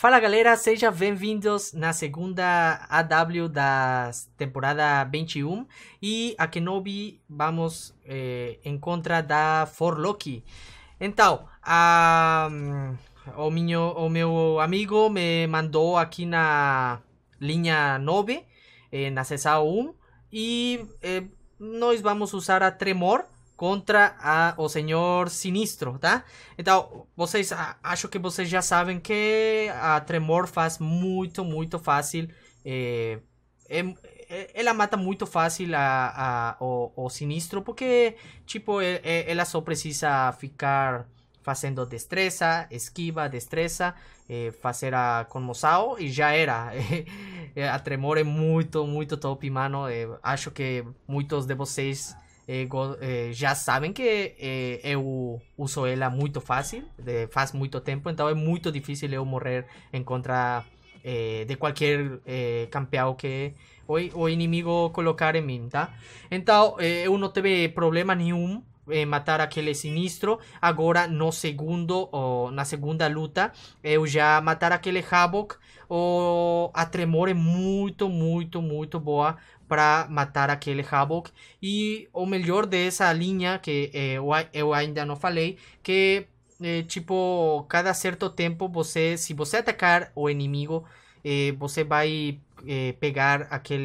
Fala galera, sejam bem-vindos na segunda AW da temporada 21 e a Kenobi vamos eh, em contra da Forloki. Então, a, um, o, minho, o meu amigo me mandou aqui na linha 9, eh, na sessão 1, e eh, nós vamos usar a Tremor contra a, o Senhor Sinistro, tá? Então, vocês acho que vocês já sabem que a Tremor faz muito, muito fácil. É, é, ela mata muito fácil a, a o, o, Sinistro, porque, tipo, ela só precisa ficar fazendo destreza, esquiva, destreza, é, fazer a Conmosao e já era. a Tremor é muito, muito top, mano. acho que muitos de vocês já eh, eh, sabem que eh, eu uso ela muito fácil, de, faz muito tempo, então é muito difícil eu morrer em contra de qualquer campeão que o, inimigo colocar em mim, tá? Então eu não tive problema nenhum matar aquele sinistro. Agora, no segundo, ou na segunda luta, eu já matar aquele Havoc. Ou a Tremor é muito, muito, muito boa para matar aquel havoc y o mejor de esa línea que eh, eu eh, ainda no falei que tipo eh, cada cierto tiempo Si si você atacar o enemigo eh, va vai eh, pegar Aquel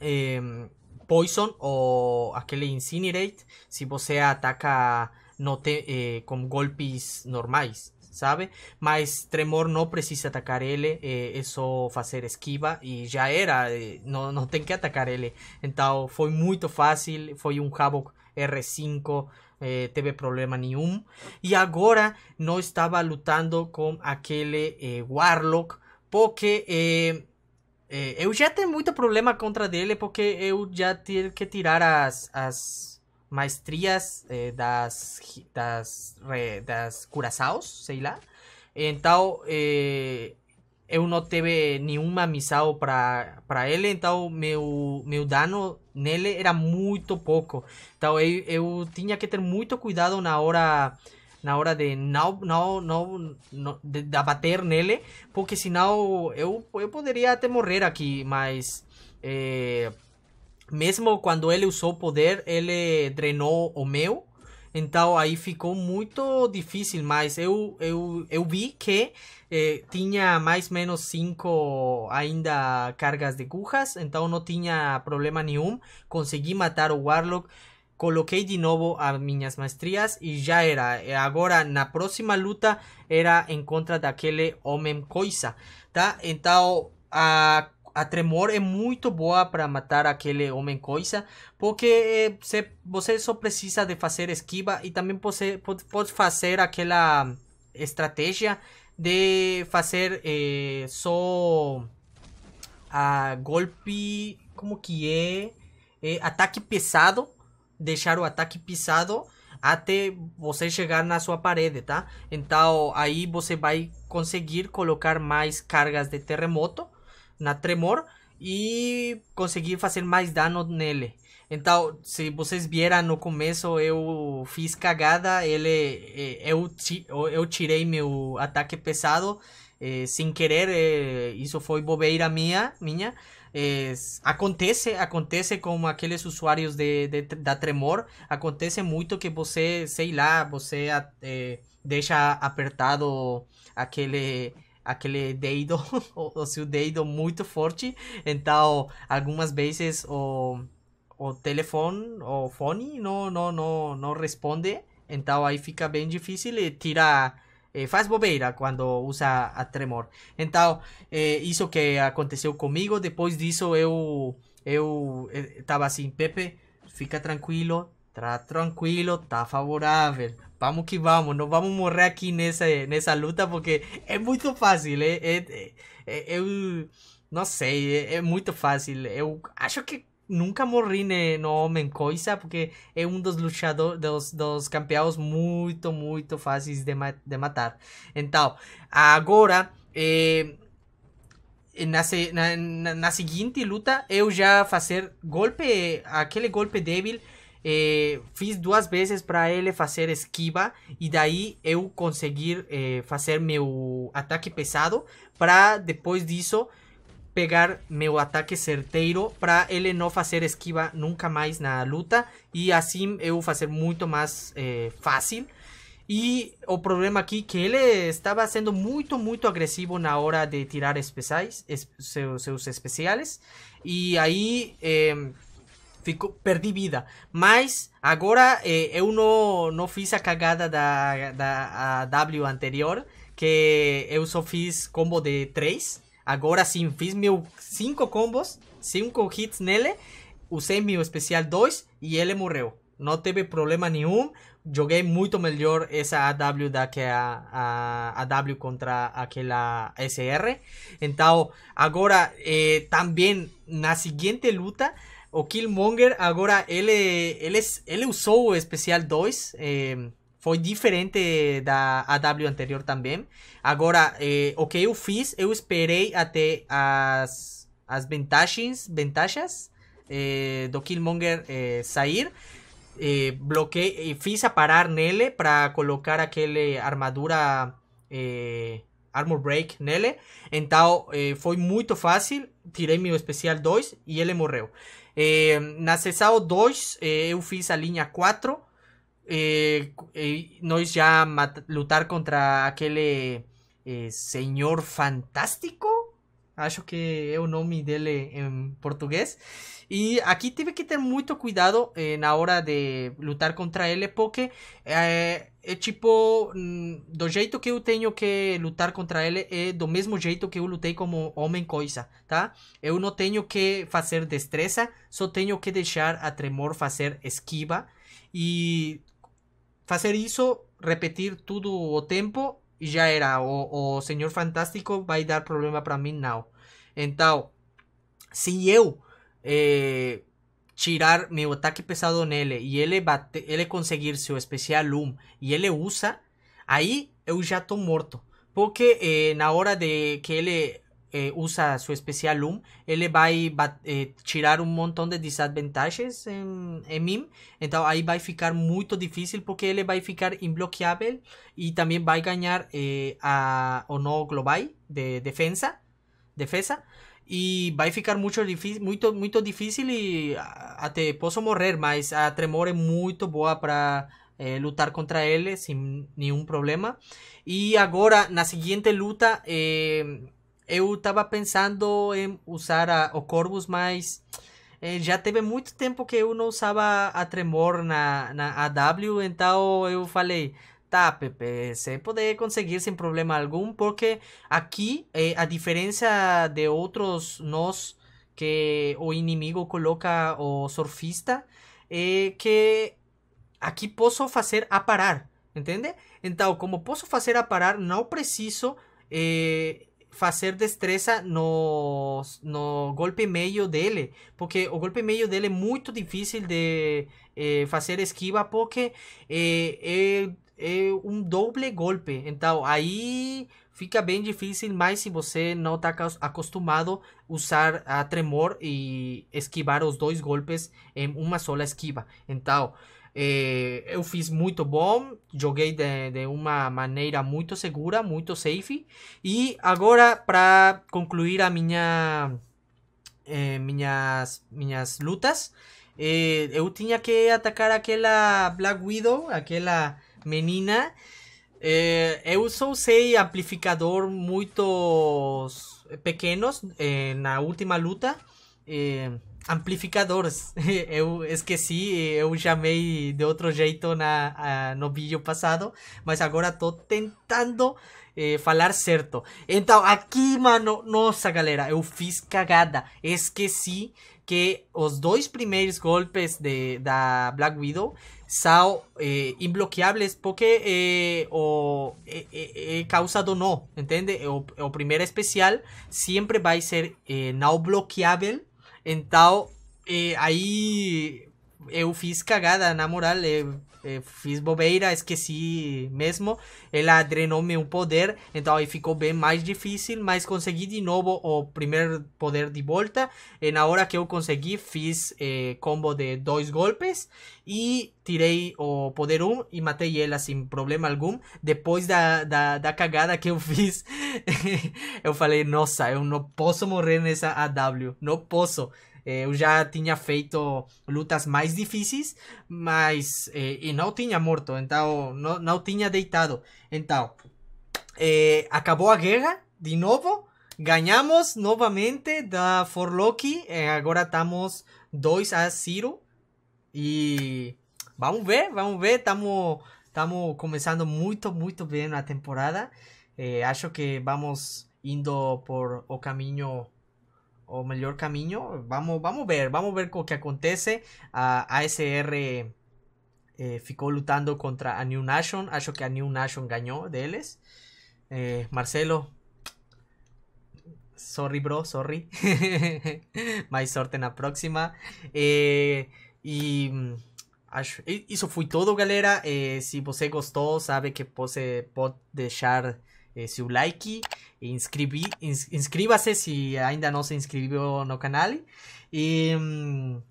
em, poison O aquel incinerate Si você ataca no te, golpes normais sabe? Mas Tremor não precisa atacar ele, eh, é, é só fazer esquiva e já era, é, eh, não, não tem que atacar ele. Então foi muito fácil, foi um Havoc R5, é, teve problema nenhum. E agora não estava lutando com aquele eh, Warlock, porque eu já tenho muito problema contra dele, porque eu já tive que tirar as, as maestrias eh, das, das, re, das curaçaos, sei lá. Então, eh, eu não tive nenhuma missão para ele, então meu, meu dano nele era muito pouco. Então, eu, eu tinha que ter muito cuidado na hora na hora de não, não, não, não de, de bater nele, porque senão eu, eu poderia até morrer aqui, mas... Eh, mesmo quando ele usou poder, ele drenou o meu. Então aí ficou muito difícil, mas eu, eu, eu vi que eh, tinha mais ou menos 5 ainda cargas de cujas, então não tinha problema nenhum. Consegui matar o Warlock, coloquei de novo as minhas maestrias e já era. Agora na próxima luta era em contra daquele homem coisa, tá? Então a a tremor é muito boa para matar aquele homem coisa, porque eh, você só precisa de fazer esquiva e também você pode, pode fazer aquela estratégia de fazer eh, só a golpe, como que é, eh, ataque pesado, deixar o ataque pesado até você chegar na sua parede, tá? Então aí você vai conseguir colocar mais cargas de terremoto na Tremor e consegui fazer mais dano nele. Então, se vocês vieram no começo, eu fiz cagada, ele eu, eu tirei meu ataque pesado eh, sem querer, eh, isso foi bobeira minha, minha. Eh, acontece, acontece com aqueles usuários de, de, da Tremor, acontece muito que você, sei lá, você é, deixa apertado aquele aquele dedo, o, o seu dedo muito forte. Então, algumas vezes o, o telefone, o fone não, não, não, não responde. Então, aí fica bem difícil e tira eh, faz bobeira quando usa a tremor. Então, é isso que aconteceu comigo. Depois disso, eu eu estava eh, assim, Pepe, fica tranquilo, tá tranquilo, tá favorável vamos que vamos, não vamos morrer aqui nessa, nessa luta porque é muito fácil. Eh, eh, eh, eu não sei, é, muito fácil. Eu acho que nunca morri né, no Homem Coisa porque é um dos luchadores, dos, dos campeões muito, muito fáceis de, de matar. Então, agora. Na, na, na seguinte luta, eu já fazer golpe, aquele golpe débil eh, fiz duas vezes para ele fazer esquiva e daí eu conseguir eh, fazer meu ataque pesado para depois disso pegar meu ataque certeiro para ele não fazer esquiva nunca mais na luta e assim eu fazer muito mais eh, fácil. E o problema aqui é que ele estava sendo muito, muito agressivo na hora de tirar especiais, es, seus, seus, especiais. E aí eh, Perdí perdi vida. Mas agora eh, eu No fiz a cagada da, da W anterior, que eu só fiz combo de 3. Agora sim, fiz meu 5 combos, 5 hits nele, usei mi especial 2 Y e ele morreu. No teve problema nenhum. Joguei mucho melhor Esa AW da que a, a, W contra aquela SR. Então, agora También... Eh, também na siguiente luta o Killmonger, agora ele, ele, ele usou o especial 2, eh, foi diferente da AW anterior também. Agora, eh, o que eu fiz, eu esperei até as, as vantagens, vantagens eh, do Killmonger eh, sair. Eh, bloqueei, eh, fiz a parar nele para colocar aquele armadura Armor Break nele. Então eh, foi muito fácil. Tirei meu especial 2 e ele morreu. Eh, 2, eh, a línea 4. Eh, eh nós ya lutar contra aquel eh, eh, Señor fantástico Acho que é o nome dele em português. E aqui tive que ter muito cuidado eh, na hora de lutar contra ele, porque eh, é tipo. Mm, do jeito que eu tenho que lutar contra ele, é do mesmo jeito que eu lutei como Homem-Coisa, tá? Eu não tenho que fazer destreza, só tenho que deixar a Tremor fazer esquiva. E fazer isso, repetir tudo o tempo e já era. O, o Senhor Fantástico vai dar problema para mim, não. Então, se eh, eu é, tirar meu ataque pesado nele e ele, bate, ele conseguir seu especial um e ele usa, aí eu já tô morto. Porque na hora de que ele Eh, usa su especial Loom, él va a tirar eh, un montón de desventajas en MIM. Entonces ahí va a ficar muy difícil porque él va a ficar inbloqueable. Y también va a ganar eh, a no Global de defensa, defensa Y va a ficar muy difícil, muy difícil Y hasta puedo morrer, más a Tremor muy muy boa para eh, lutar contra él. Sin ningún problema. Y ahora la siguiente luta, eh, eu tava pensando em usar a, o Corvus, mas eh, já teve muito tempo que eu não usava a Tremor na, na AW, então eu falei, tá, Pepe, você pode conseguir sem problema algum, porque aqui eh, a diferença de outros nós que o inimigo coloca o surfista é que aqui posso fazer a parar entende? Então, como posso fazer a parar não preciso... Eh, fazer destreza no, no golpe meio dele, porque o golpe meio dele é muito difícil de eh, fazer esquiva, porque é, é, é um doble golpe. Então aí fica bem difícil, mas se você não está acostumado usar a tremor e esquivar os dois golpes em uma só esquiva. Então eh, eu fiz muito bom, joguei de, de, uma maneira muito segura, muito safe. E agora, para concluir a minha, eh, minhas, minhas lutas, eh, eu tinha que atacar aquela Black Widow, aquela menina. eu só usei amplificador muito pequenos na última luta. amplificadores. Eu sí. Yo eh, chamei de otro jeito na, no vídeo pasado mas agora tô tentando eh, falar certo. Então, aquí mano, nossa, galera, eu fiz cagada. Es que que os dois primeiros golpes de, da Black Widow são eh, Inbloqueables, porque eh, o eh, no eh, causa do entende? O, o primeiro especial sempre vai ser No bloqueable Então, eh, eu fiz cagada, na moral, eu, eu fiz bobeira, esqueci mesmo. Ela drenou meu poder, então aí ficou bem mais difícil, mas consegui de novo o primeiro poder de volta. E na hora que eu consegui, fiz eh, combo de dois golpes e tirei o poder 1 um, e matei ela sem problema algum. Depois da, da, da cagada que eu fiz, eu falei: Nossa, eu não posso morrer nessa AW, não posso. Eh, eu já tinha feito lutas mais difíceis, mas. Eh, e não tinha morto, então. Não, não tinha deitado. Então. Eh, acabou a guerra, de novo. Ganhamos novamente da Forloki. agora estamos 2 a 0. E. Vamos ver, vamos ver. Estamos estamos começando muito, muito bem a temporada. acho que vamos indo por o caminho o mejor camino. Vamos, vamos a ver, vamos a ver lo que acontece. A ASR eh, Ficó luchando lutando contra a New Nation. Acho que a New Nation ganó de Eh, Marcelo, sorry bro, sorry. Mais sorte la próxima. Eh, y mm, eso fue todo todo galera. Eh, si se gustó. sabe que vosé dejar su eh, like. ins, inscreva-se se ainda não se inscreveu no canal. E hum, mm,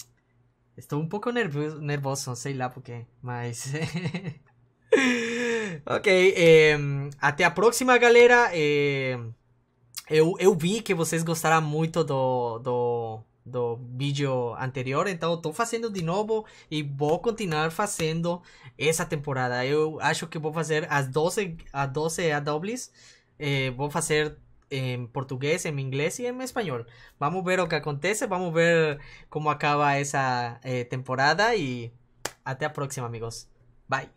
estou um pouco nervoso, nervoso sei lá porquê, mas. ok, até a próxima, galera. eu, eu vi que vocês gostaram muito do, do, do vídeo anterior, então estou fazendo de novo e vou continuar fazendo essa temporada. Eu acho que vou fazer as 12, as 12 AWs Eh, voy a hacer en portugués, en inglés y en español. Vamos a ver lo que acontece, vamos a ver cómo acaba esa eh, temporada y hasta la próxima amigos. Bye.